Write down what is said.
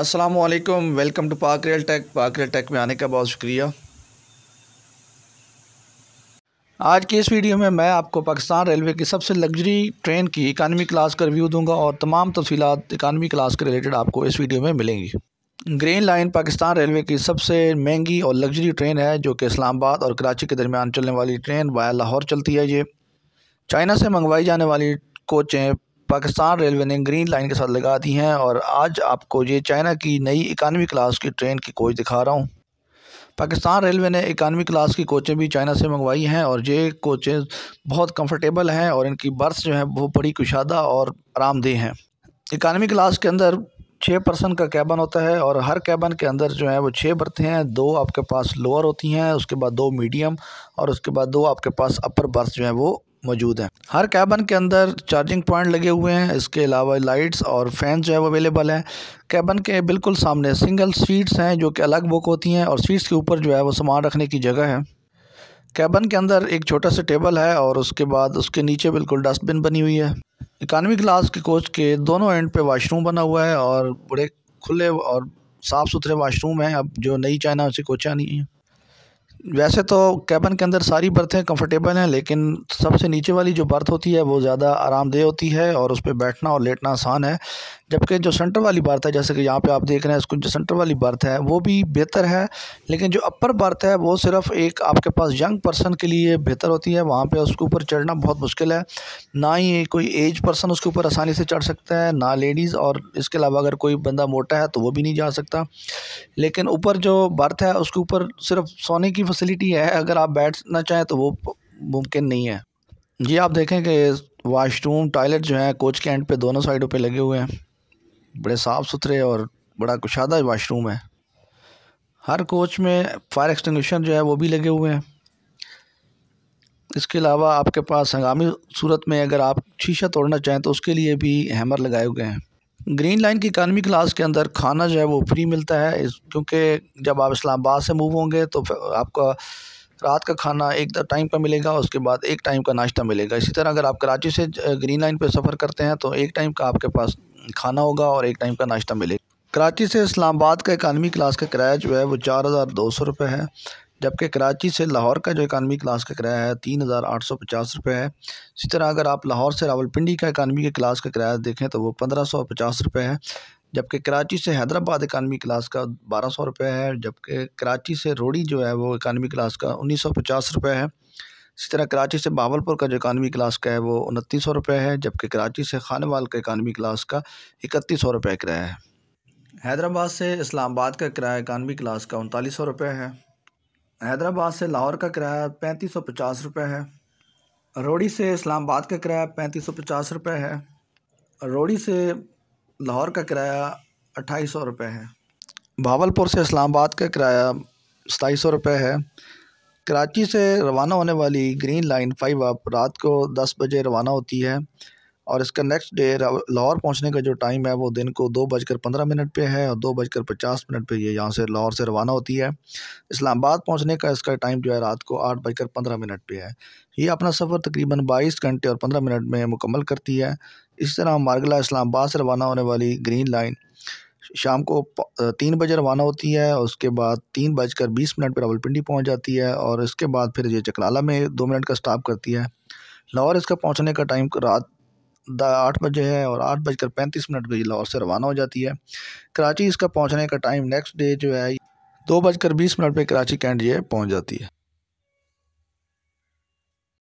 अस्सलाम वालेकुम welcome to Pak real tech Pak real tech में आने का बहुत शुक्रिया आज की इस वीडियो में मैं आपको पाकिस्तान रेलवे की सबसे लग्जरी ट्रेन की इकानमी क्लास का रिव्यू दूंगा और तमाम तफसीत इकानमी क्लास के रिलेटेड आपको इस वीडियो में मिलेंगी ग्रीन लाइन पाकिस्तान रेलवे की सबसे महंगी और लग्जरी ट्रेन है जो कि इस्लामाबाद और कराची के दरमियान चलने वाली ट्रेन वाया लाहौर चलती है ये चाइना से मंगवाई जाने वाली कोचें पाकिस्तान रेलवे ने ग्रीन लाइन के साथ लगा दी हैं और आज आपको ये चाइना की नई इकानवी क्लास की ट्रेन की कोच दिखा रहा हूँ पाकिस्तान रेलवे ने इकानवी क्लास की कोचें भी चाइना से मंगवाई हैं और ये कोचें बहुत कंफर्टेबल हैं और इनकी बर्थ जो है वो बड़ी कुशादा और आरामदेह हैं इकानवी क्लास के अंदर छः पर्सन का कैबन होता है और हर कैबन के अंदर जो है वो छः बर्थें हैं दो आपके पास लोअर होती हैं उसके बाद दो मीडियम और उसके बाद दो आपके पास अपर बर्थ जो है वो मौजूद हैं हर कैबन के अंदर चार्जिंग पॉइंट लगे हुए हैं इसके अलावा लाइट्स और फैन जो है वो अवेलेबल हैं कैबन के बिल्कुल सामने सिंगल सीट्स हैं जो कि अलग बुक होती हैं और सीट्स के ऊपर जो है वो सामान रखने की जगह है कैबन के अंदर एक छोटा सा टेबल है और उसके बाद उसके नीचे बिल्कुल डस्टबिन बनी हुई है इकानवी क्लास के कोच के दोनों एंड पे वाशरूम बना हुआ है और बड़े खुले और साफ़ सुथरे वाशरूम हैं अब जो नई चाइना उसे कोचा नहीं है वैसे तो कैबन के अंदर सारी बर्थें कंफर्टेबल हैं लेकिन सबसे नीचे वाली जो बर्थ होती है वो ज़्यादा आरामदेह होती है और उस पर बैठना और लेटना आसान है जबकि जो सेंटर वाली बर्थ है जैसे कि यहाँ पे आप देख रहे हैं इसको जो सेंटर वाली बर्थ है वो भी बेहतर है लेकिन जो अपर बर्थ है वो सिर्फ़ एक आपके पास यंग पर्सन के लिए बेहतर होती है वहाँ पर उसके ऊपर चढ़ना बहुत मुश्किल है ना ही कोई एज पर्सन उसके ऊपर आसानी से चढ़ सकता है ना लेडीज़ और इसके अलावा अगर कोई बंदा मोटा है तो वो भी नहीं जा सकता लेकिन ऊपर जो बर्थ है उसके ऊपर सिर्फ सोने की फैसिलिटी है अगर आप बैठना चाहें तो वो मुमकिन नहीं है ये आप देखें कि वाशरूम टॉयलेट जो है कोच के एंड पे दोनों साइडों पे लगे हुए हैं बड़े साफ़ सुथरे और बड़ा कुशादा वाशरूम है हर कोच में फायर एक्सटिंग्विशर जो है वो भी लगे हुए हैं इसके अलावा आपके पास हंगामी सूरत में अगर आप शीशा तोड़ना चाहें तो उसके लिए भी हैमर लगाए हुए हैं ग्रीन लाइन की इकानमी क्लास के अंदर खाना जो है वो फ्री मिलता है क्योंकि जब आप इस्लामाबाद से मूव होंगे तो आपका रात का खाना एक टाइम का मिलेगा उसके बाद एक टाइम का नाश्ता मिलेगा इसी तरह अगर आप कराची से ग्रीन लाइन पर सफ़र करते हैं तो एक टाइम का आपके पास खाना होगा और एक टाइम का नाश्ता मिलेगा कराची से इस्लामाबाद का इकानमी क्लास का किराया जो है वो चार हज़ार दो सौ रुपये है जबकि कराची से लाहौर का जो इकानमी क्लास का किराया है तीन हज़ार आठ सौ पचास रुपये है इसी तरह अगर आप लाहौर से रावलपिंडी का इकानमी के क्लास का किराया देखें तो वो पंद्रह सौ पचास रुपये है जबकि कराची से हैदराबाद इकानमी क्लास का बारह सौ रुपये है जबकि कराची से रोड़ी जो है वो इकानमी क्लास का उन्नीस सौ पचास रुपये है इसी तरह कराची से बावलपुर का जो इकानमी क्लास का है वो उनतीस सौ रुपये है जबकि कराची से खानवाल का इकानमी क्लास का इकतीस सौ रुपये किराया है हैदराबाद से इस्लामाबाद का किराया इकानवी क्लास का उनतालीस सौ रुपये है हैदराबाद से लाहौर का किराया पैंतीस सौ पचास रुपये है रोड़ी से इस्लामाबाद का किराया पैंतीस सौ पचास रुपये है रोड़ी से लाहौर का किराया अट्ठाईस सौ रुपये है भावलपुर से इस्लामाबाद का किराया सताईस सौ रुपये है कराची से रवाना होने वाली ग्रीन लाइन फाइव अप रात को दस बजे रवाना होती है और इसका नेक्स्ट डे लाहौर पहुंचने का जो टाइम है वो दिन को दो बजकर पंद्रह मिनट पे है और दो बजकर पचास मिनट पे ये यहाँ से लाहौर से रवाना होती है इस्लामाबाद पहुंचने का इसका टाइम जो है रात को आठ बजकर पंद्रह मिनट पे है ये अपना सफ़र तकरीबन बाईस घंटे और पंद्रह मिनट में मुकम्मल करती है इस तरह मार्गला इस्लामाबाद से रवाना होने वाली ग्रीन लाइन शाम को तीन बजे रवाना होती है और उसके बाद तीन बजकर बीस मिनट पर रावलपिंडी पहुंच जाती है और इसके बाद फिर ये चकलाला में दो मिनट का स्टॉप करती है लाहौर इसका पहुंचने का टाइम रात आठ बजे है और आठ बजकर पैंतीस मिनट पर लाहौर से रवाना हो जाती है कराची इसका पहुँचने का टाइम नेक्स्ट डे जो है दो बजकर बीस मिनट पर कराची कैंट है पहुँच जाती है